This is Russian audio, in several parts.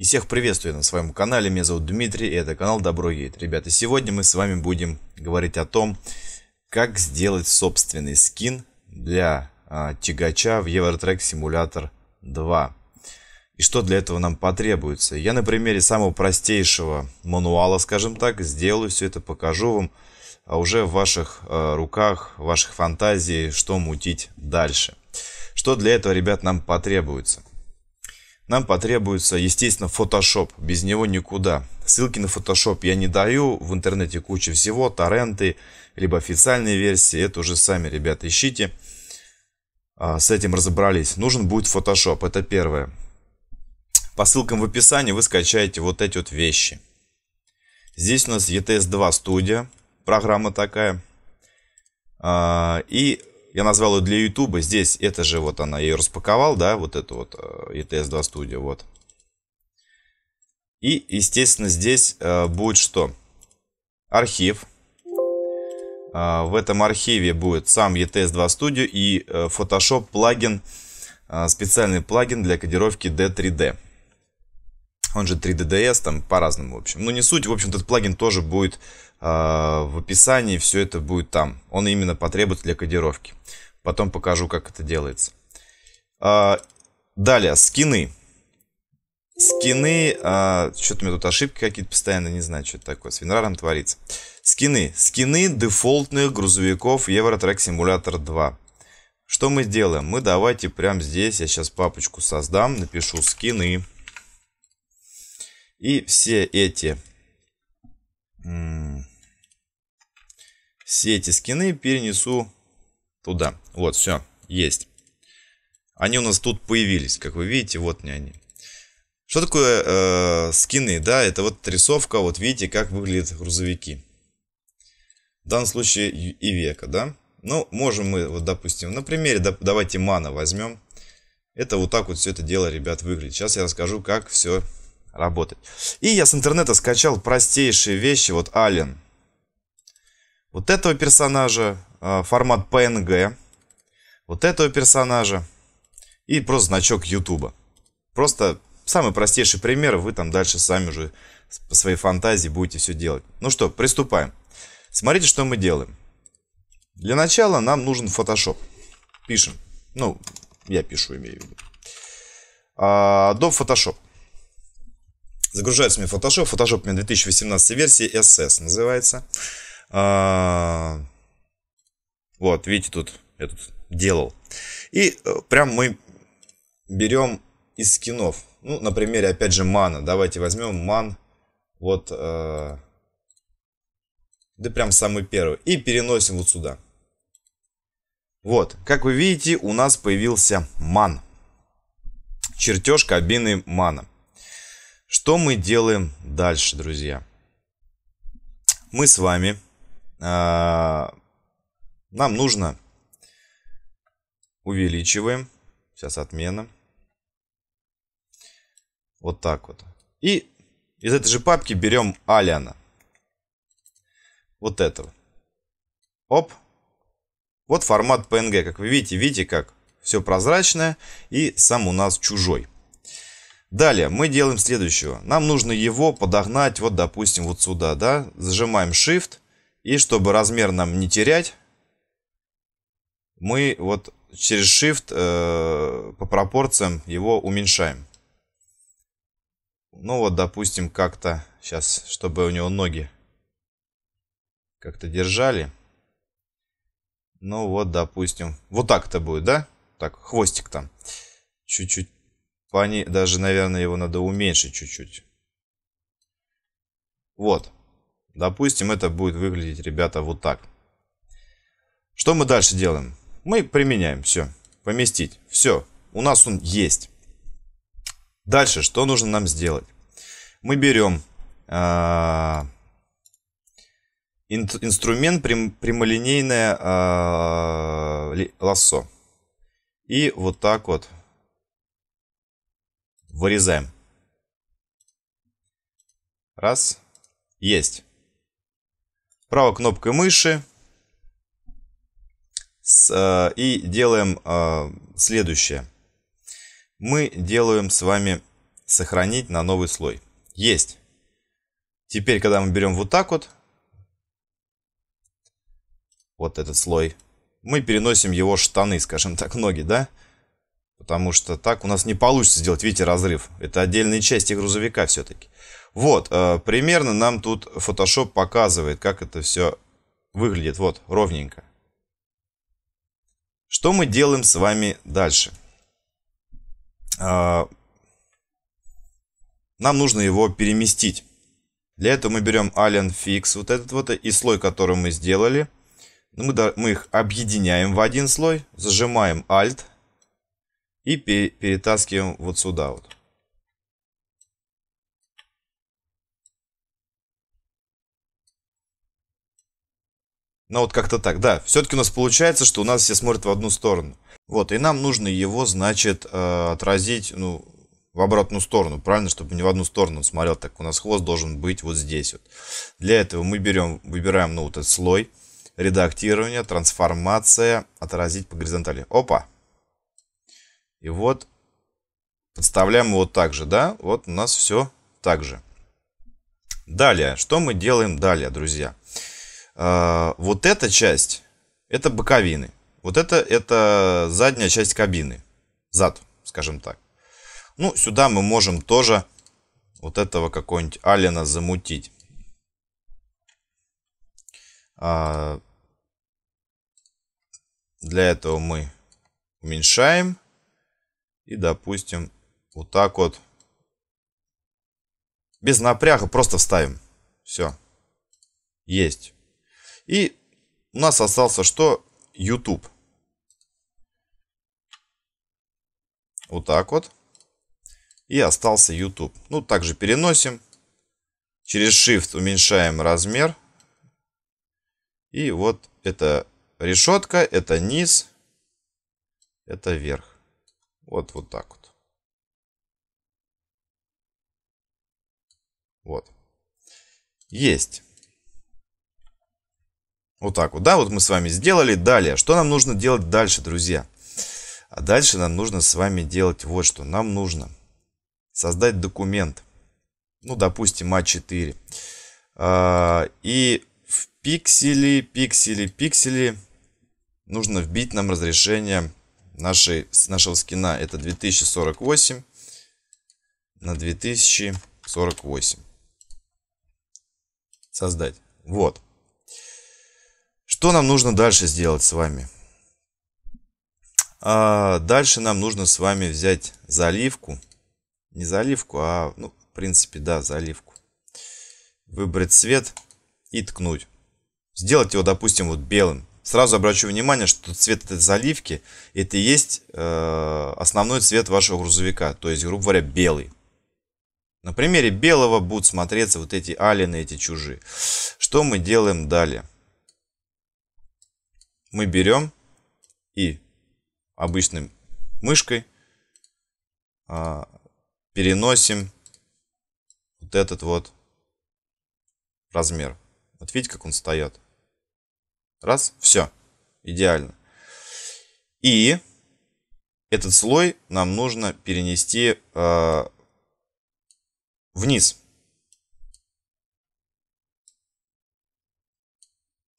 И всех приветствую на своем канале, меня зовут Дмитрий, и это канал Добро Едет. Ребята, сегодня мы с вами будем говорить о том, как сделать собственный скин для а, тягача в Eurotrack Simulator 2. И что для этого нам потребуется. Я на примере самого простейшего мануала, скажем так, сделаю все это, покажу вам, а уже в ваших а, руках, в ваших фантазии, что мутить дальше. Что для этого, ребят, нам потребуется нам потребуется, естественно, Photoshop. Без него никуда. Ссылки на Photoshop я не даю. В интернете куча всего. Торренты, либо официальные версии. Это уже сами, ребята, ищите. А, с этим разобрались. Нужен будет Photoshop. Это первое. По ссылкам в описании вы скачаете вот эти вот вещи. Здесь у нас ETS 2 студия. Программа такая. А, и я назвал ее для Ютуба. Здесь это же вот она, я ее распаковал, да, вот это вот ETS2 э, Studio, вот. И, естественно, здесь э, будет что? Архив. Э, в этом архиве будет сам ETS2 Studio и э, Photoshop плагин, э, специальный плагин для кодировки D3D он же 3DDS, там по-разному, в общем. Ну, не суть, в общем, этот плагин тоже будет э, в описании, все это будет там. Он именно потребует для кодировки. Потом покажу, как это делается. Э, далее, скины. Скины, э, а, что-то у меня тут ошибки какие-то постоянно, не знаю, что это такое, с Винраром творится. Скины. Скины дефолтных грузовиков Евротрек Симулятор 2. Что мы сделаем? Мы давайте прямо здесь, я сейчас папочку создам, напишу скины. Скины. И все эти... Все эти скины перенесу туда. Вот, все, есть. Они у нас тут появились, как вы видите, вот не они. Что такое э, скины? Да, это вот рисовка, вот видите, как выглядят грузовики. В данном случае и века, да? Ну, можем мы, вот, допустим, на примере, да, давайте мана возьмем. Это вот так вот все это дело, ребят, выглядит. Сейчас я расскажу, как все работать. И я с интернета скачал простейшие вещи, вот Ален. Вот этого персонажа, а, формат PNG, вот этого персонажа и просто значок YouTube. Просто самый простейший пример, вы там дальше сами уже по своей фантазии будете все делать. Ну что, приступаем. Смотрите, что мы делаем. Для начала нам нужен Photoshop. Пишем. Ну, я пишу, имею в виду. А, Adobe Photoshop. Загружается мне Photoshop. Photoshop у меня 2018 версии SS называется. А, вот, видите, тут я тут делал. И э, прям мы берем из скинов. Ну, на примере, опять же, мана. Давайте возьмем ман. Вот. Э, да прям самый первый. И переносим вот сюда. Вот. Как вы видите, у нас появился ман. Чертеж кабины мана. Что мы делаем дальше, друзья? Мы с вами, а, нам нужно увеличиваем, сейчас отмена, вот так вот. И из этой же папки берем Алиана. Вот этого. Оп. Вот формат PNG. Как вы видите, видите, как все прозрачное. И сам у нас чужой. Далее мы делаем следующее. Нам нужно его подогнать вот, допустим, вот сюда, да? Зажимаем Shift. И чтобы размер нам не терять, мы вот через Shift э, по пропорциям его уменьшаем. Ну вот, допустим, как-то сейчас, чтобы у него ноги как-то держали. Ну вот, допустим, вот так это будет, да? Так, хвостик там. Чуть-чуть плане даже, наверное, его надо уменьшить чуть-чуть. Вот. Допустим, это будет выглядеть, ребята, вот так. Что мы дальше делаем? Мы применяем все. Поместить. Все. У нас он есть. Дальше, что нужно нам сделать? Мы берем э, а, ин, инструмент прям, прямолинейное э, лассо. И вот так вот Вырезаем. Раз. Есть. Правой кнопкой мыши. С, э, и делаем э, следующее. Мы делаем с вами сохранить на новый слой. Есть. Теперь, когда мы берем вот так вот, вот этот слой, мы переносим его штаны, скажем так, ноги, да? Да Потому что так у нас не получится сделать, видите, разрыв. Это отдельные части грузовика все-таки. Вот, э, примерно нам тут Photoshop показывает, как это все выглядит. Вот, ровненько. Что мы делаем с вами дальше? Э, нам нужно его переместить. Для этого мы берем Alien Fix, вот этот вот, и слой, который мы сделали. Ну, мы их объединяем в один слой, зажимаем Alt, и перетаскиваем вот сюда вот. Ну вот как-то так, да. Все-таки у нас получается, что у нас все смотрят в одну сторону. Вот, и нам нужно его, значит, э, отразить, ну, в обратную сторону, правильно, чтобы не в одну сторону смотрел, так у нас хвост должен быть вот здесь вот. Для этого мы берем, выбираем, ну, вот этот слой, редактирование, трансформация, отразить по горизонтали. Опа! И вот подставляем его так же, да? Вот у нас все так же. Далее, что мы делаем далее, друзья? А, вот эта часть, это боковины. Вот это, это задняя часть кабины. Зад, скажем так. Ну, сюда мы можем тоже вот этого какого-нибудь алина замутить. А, для этого мы уменьшаем и, допустим, вот так вот. Без напряга просто вставим. Все. Есть. И у нас остался что? YouTube. Вот так вот. И остался YouTube. Ну, также переносим. Через Shift уменьшаем размер. И вот это решетка, это низ, это верх. Вот, вот так вот. Вот. Есть. Вот так вот. Да, вот мы с вами сделали. Далее. Что нам нужно делать дальше, друзья? А дальше нам нужно с вами делать вот что. Нам нужно создать документ. Ну, допустим, А4. А, и в пиксели, пиксели, пиксели нужно вбить нам разрешение нашей, нашего скина это 2048 на 2048. Создать. Вот. Что нам нужно дальше сделать с вами? А дальше нам нужно с вами взять заливку. Не заливку, а, ну, в принципе, да, заливку. Выбрать цвет и ткнуть. Сделать его, допустим, вот белым. Сразу обращу внимание, что цвет этой заливки это и есть э, основной цвет вашего грузовика, то есть, грубо говоря, белый. На примере белого будут смотреться вот эти алины, эти чужие. Что мы делаем далее? Мы берем и обычной мышкой э, переносим вот этот вот размер. Вот видите, как он встает. Раз, все, идеально. И этот слой нам нужно перенести э, вниз.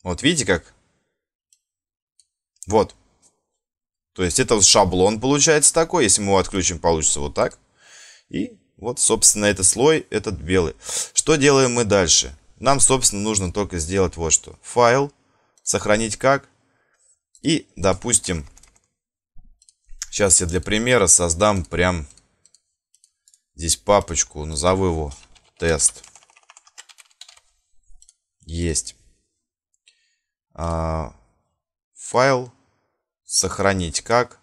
Вот видите как? Вот. То есть это шаблон получается такой. Если мы его отключим, получится вот так. И вот, собственно, этот слой, этот белый. Что делаем мы дальше? Нам, собственно, нужно только сделать вот что. Файл сохранить как. И, допустим, сейчас я для примера создам прям здесь папочку, назову его тест. Есть. А, файл. Сохранить как.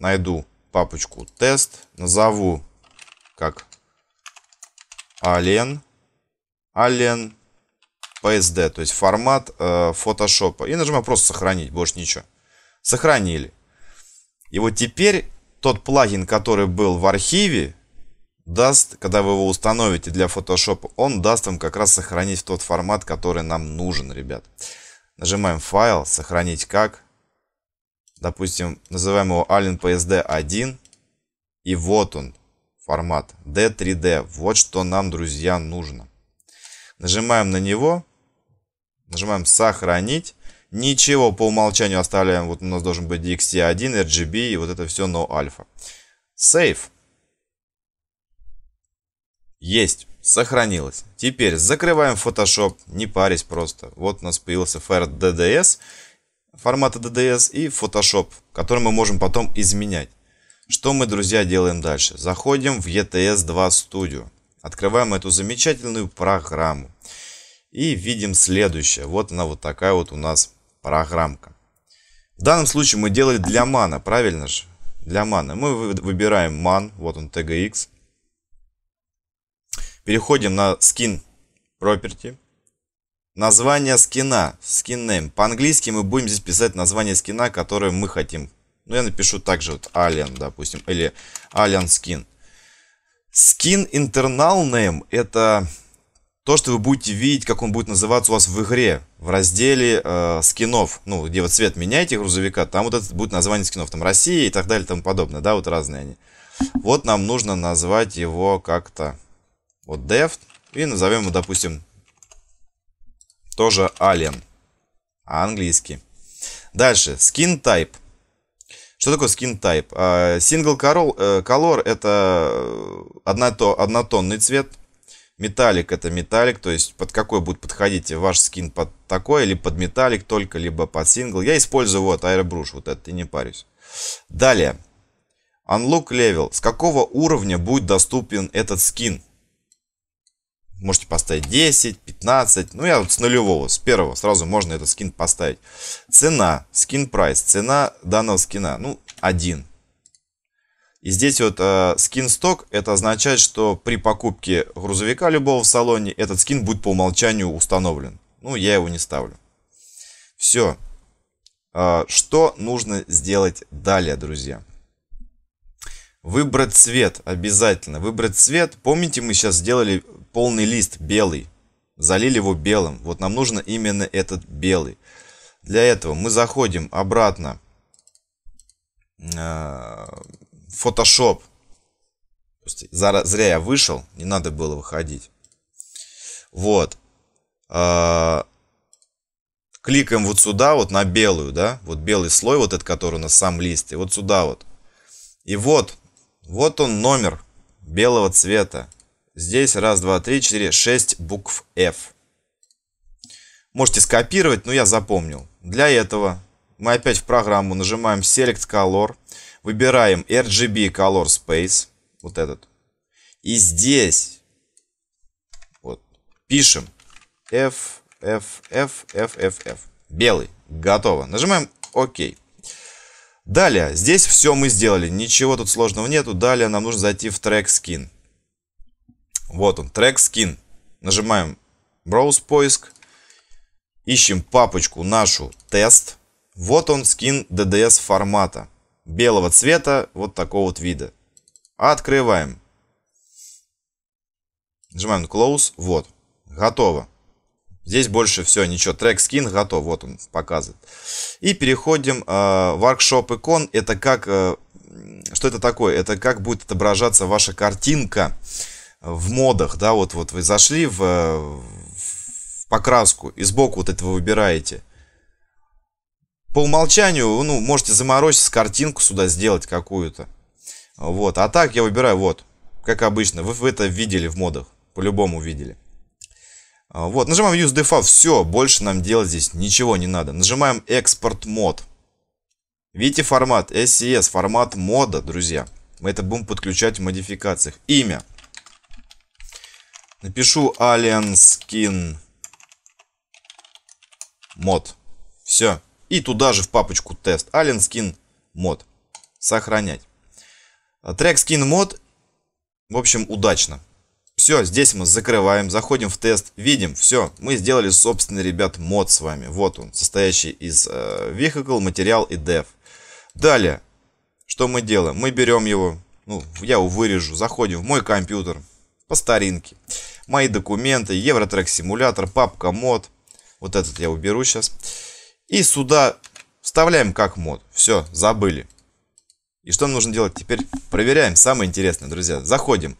Найду папочку тест. Назову как alien Alien PSD, то есть формат э, И нажимаю просто сохранить, больше ничего. Сохранили. И вот теперь тот плагин, который был в архиве, даст, когда вы его установите для Photoshop, он даст вам как раз сохранить в тот формат, который нам нужен, ребят. Нажимаем файл, сохранить как. Допустим, называем его Allen PSD 1. И вот он, формат D3D. Вот что нам, друзья, нужно. Нажимаем на него. Нажимаем сохранить. Ничего, по умолчанию оставляем. Вот у нас должен быть DXT1, RGB и вот это все, но альфа. Save. Есть. Сохранилось. Теперь закрываем Photoshop. Не парись просто. Вот у нас появился файл DDS формата DDS и Photoshop, который мы можем потом изменять. Что мы, друзья, делаем дальше? Заходим в ETS 2 Studio. Открываем эту замечательную программу. И видим следующее. Вот она вот такая вот у нас программка. В данном случае мы делали для мана, правильно же? Для мана. Мы выбираем ман, вот он TGX. Переходим на Skin Property. Название скина, skin name. По-английски мы будем здесь писать название скина, которое мы хотим. Ну, я напишу также вот Alien, допустим, или Alien Skin. Скин Internal Name – это то, что вы будете видеть, как он будет называться у вас в игре, в разделе э, скинов, ну, где вот цвет меняете грузовика, там вот это будет название скинов, там Россия и так далее и тому подобное, да, вот разные они. Вот нам нужно назвать его как-то, вот deft, и назовем его, допустим, тоже alien, а английский. Дальше, skin type – что такое skin type? Single а, э, color, color это э, однотонный цвет. Металлик это металлик, то есть под какой будет подходить ваш скин под такой, или под металлик только, либо под сингл. Я использую вот Airbrush, вот это, и не парюсь. Далее. Unlock Level. С какого уровня будет доступен этот скин? Можете поставить 10, 15. Ну, я вот с нулевого, с первого сразу можно этот скин поставить. Цена, скин прайс, цена данного скина, ну, 1. И здесь вот э, скин сток, это означает, что при покупке грузовика любого в салоне, этот скин будет по умолчанию установлен. Ну, я его не ставлю. Все. Э, что нужно сделать далее, друзья? Выбрать цвет обязательно. Выбрать цвет. Помните, мы сейчас сделали полный лист белый. Залили его белым. Вот нам нужно именно этот белый. Для этого мы заходим обратно э, в Photoshop. Зря я вышел, не надо было выходить. Вот. Э, кликаем вот сюда, вот на белую, да, вот белый слой, вот этот, который у нас сам лист, и вот сюда вот. И вот вот он номер белого цвета. Здесь раз, два, три, четыре, шесть букв F. Можете скопировать, но я запомнил. Для этого мы опять в программу нажимаем Select Color, выбираем RGB Color Space, вот этот. И здесь вот, пишем F, F, F, F, F, F. Белый. Готово. Нажимаем ОК. OK. Далее, здесь все мы сделали, ничего тут сложного нету. Далее нам нужно зайти в трек скин. Вот он, трек скин. Нажимаем Browse поиск. Ищем папочку нашу тест. Вот он скин DDS формата. Белого цвета, вот такого вот вида. Открываем. Нажимаем Close. Вот. Готово. Здесь больше все, ничего. Трек скин готов, вот он показывает. И переходим. Э, workshop икон. Это как... Э, что это такое? Это как будет отображаться ваша картинка в модах. Да, вот, вот вы зашли в, в покраску и сбоку вот этого выбираете. По умолчанию, ну, можете заморозить картинку сюда, сделать какую-то. Вот, а так я выбираю, вот, как обычно. Вы, вы это видели в модах, по-любому видели. А, вот, нажимаем Use Default, все, больше нам делать здесь ничего не надо. Нажимаем Export Mod. Видите формат? SES, формат мода, друзья. Мы это будем подключать в модификациях. Имя. Напишу Alien Skin Mod. Все. И туда же в папочку тест. Alien Skin Mod. Сохранять. А, трек Skin Mod. В общем, удачно. Все, здесь мы закрываем, заходим в тест, видим, все, мы сделали собственный, ребят, мод с вами. Вот он, состоящий из э, vehicle, материал и dev. Далее, что мы делаем? Мы берем его, ну, я его вырежу, заходим в мой компьютер по старинке. Мои документы, Евротрек симулятор, папка мод. Вот этот я уберу сейчас. И сюда вставляем как мод. Все, забыли. И что нужно делать теперь? Проверяем. Самое интересное, друзья. Заходим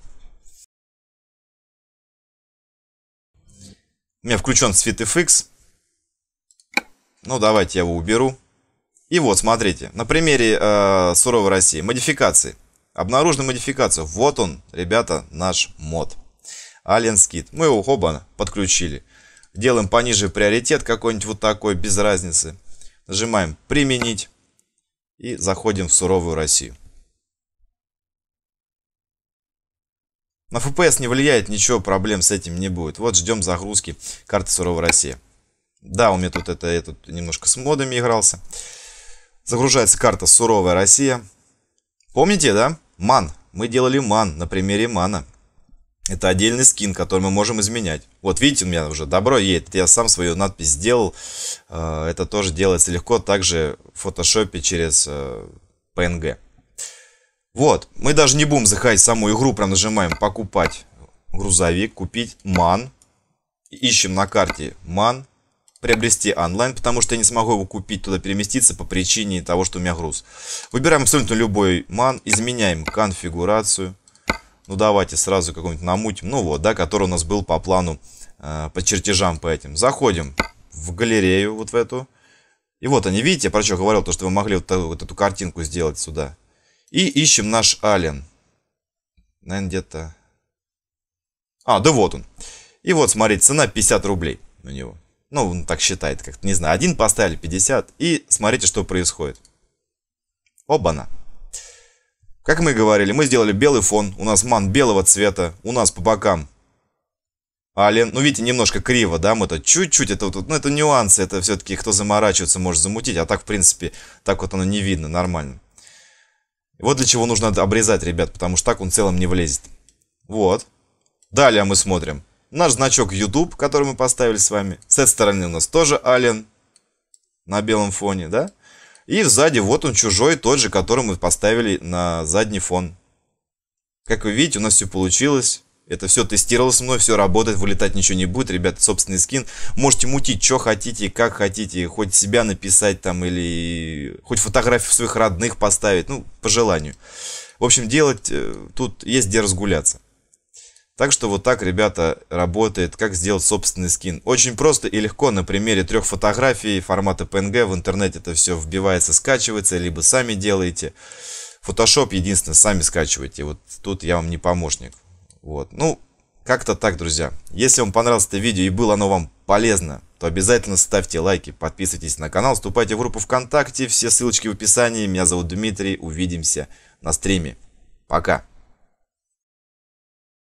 У меня включен SweetFX. Ну, давайте я его уберу. И вот, смотрите, на примере э, суровой России. Модификации. Обнаружена модификация. Вот он, ребята, наш мод. Alien Skid. Мы его, оба подключили. Делаем пониже приоритет какой-нибудь вот такой, без разницы. Нажимаем «Применить» и заходим в суровую Россию. На FPS не влияет ничего, проблем с этим не будет. Вот ждем загрузки карты Суровой России. Да, у меня тут это, я тут немножко с модами игрался. Загружается карта Суровая Россия. Помните, да? Ман. Мы делали ман на примере мана. Это отдельный скин, который мы можем изменять. Вот видите, у меня уже добро едет. Я сам свою надпись сделал. Э, это тоже делается легко. Также в фотошопе через э, PNG. Вот, мы даже не будем заходить в саму игру, прям нажимаем покупать грузовик, купить ман. Ищем на карте ман, приобрести онлайн, потому что я не смогу его купить, туда переместиться по причине того, что у меня груз. Выбираем абсолютно любой ман, изменяем конфигурацию. Ну давайте сразу какой-нибудь намутим, ну вот, да, который у нас был по плану, э, по чертежам по этим. Заходим в галерею вот в эту. И вот они, видите, я про что говорил, то что вы могли вот, вот эту картинку сделать сюда. И ищем наш Ален. Наверное, где-то... А, да вот он. И вот, смотрите, цена 50 рублей у него. Ну, он так считает как-то, не знаю. Один поставили 50, и смотрите, что происходит. Оба-на. Как мы говорили, мы сделали белый фон, у нас ман белого цвета, у нас по бокам Ален, ну видите, немножко криво, да, мы-то чуть-чуть, это вот, ну это нюансы, это все-таки кто заморачивается может замутить, а так, в принципе, так вот оно не видно, нормально. Вот для чего нужно обрезать, ребят, потому что так он целом не влезет. Вот. Далее мы смотрим. Наш значок YouTube, который мы поставили с вами. С этой стороны у нас тоже Ален на белом фоне, да? И сзади вот он чужой, тот же, который мы поставили на задний фон. Как вы видите, у нас все получилось. Это все тестировалось мной, все работает, вылетать ничего не будет. ребят, собственный скин. Можете мутить, что хотите, как хотите. Хоть себя написать там или... Хоть фотографию своих родных поставить. Ну, по желанию. В общем, делать э, тут есть где разгуляться. Так что вот так, ребята, работает, как сделать собственный скин. Очень просто и легко на примере трех фотографий формата PNG в интернете это все вбивается, скачивается, либо сами делаете. Photoshop единственное, сами скачивайте. Вот тут я вам не помощник. Вот. Ну, как-то так, друзья. Если вам понравилось это видео и было оно вам полезно, то обязательно ставьте лайки, подписывайтесь на канал, вступайте в группу ВКонтакте, все ссылочки в описании. Меня зовут Дмитрий, увидимся на стриме. Пока.